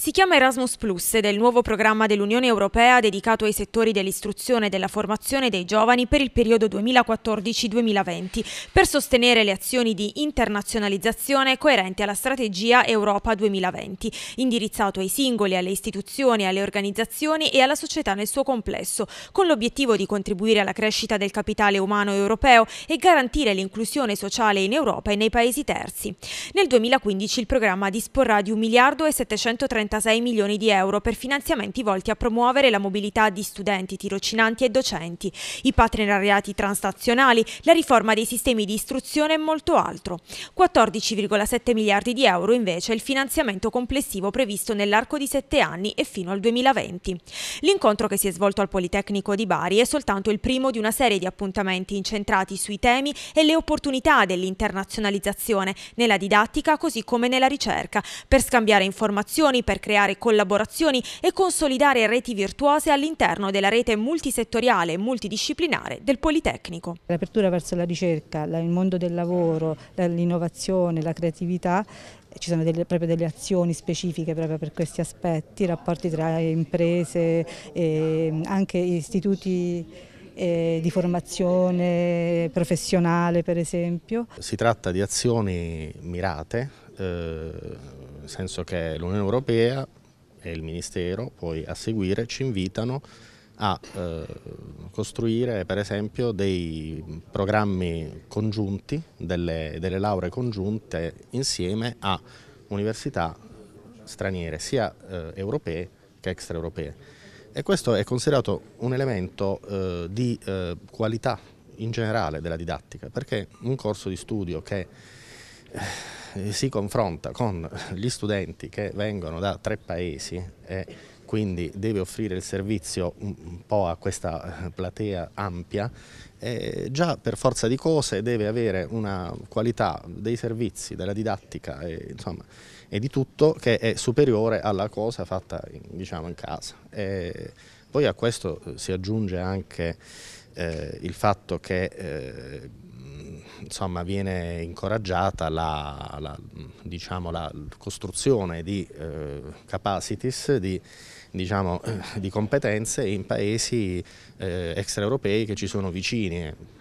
Si chiama Erasmus Plus ed è il nuovo programma dell'Unione Europea dedicato ai settori dell'istruzione e della formazione dei giovani per il periodo 2014-2020 per sostenere le azioni di internazionalizzazione coerenti alla strategia Europa 2020, indirizzato ai singoli, alle istituzioni, alle organizzazioni e alla società nel suo complesso, con l'obiettivo di contribuire alla crescita del capitale umano europeo e garantire l'inclusione sociale in Europa e nei paesi terzi. Nel 2015 il programma disporrà di 1 miliardo e 730 36 milioni di euro per finanziamenti volti a promuovere la mobilità di studenti, tirocinanti e docenti, i partenariati transnazionali, la riforma dei sistemi di istruzione e molto altro. 14,7 miliardi di euro invece è il finanziamento complessivo previsto nell'arco di sette anni e fino al 2020. L'incontro che si è svolto al Politecnico di Bari è soltanto il primo di una serie di appuntamenti incentrati sui temi e le opportunità dell'internazionalizzazione nella didattica così come nella ricerca, per scambiare informazioni, per per creare collaborazioni e consolidare reti virtuose all'interno della rete multisettoriale e multidisciplinare del Politecnico. L'apertura verso la ricerca, il mondo del lavoro, l'innovazione, la creatività ci sono delle, proprio delle azioni specifiche proprio per questi aspetti, rapporti tra imprese, e anche istituti eh, di formazione professionale per esempio. Si tratta di azioni mirate, eh nel senso che l'Unione Europea e il Ministero poi a seguire ci invitano a eh, costruire per esempio dei programmi congiunti, delle, delle lauree congiunte insieme a università straniere, sia eh, europee che extraeuropee. E questo è considerato un elemento eh, di eh, qualità in generale della didattica, perché un corso di studio che eh, eh, si confronta con gli studenti che vengono da tre paesi e quindi deve offrire il servizio un po' a questa eh, platea ampia, e già per forza di cose deve avere una qualità dei servizi, della didattica e, insomma, e di tutto che è superiore alla cosa fatta in, diciamo, in casa. E poi a questo eh, si aggiunge anche eh, il fatto che eh, insomma, viene incoraggiata la, la, diciamo, la costruzione di eh, capacities, di, diciamo, eh, di, competenze in paesi eh, extraeuropei che ci sono vicini,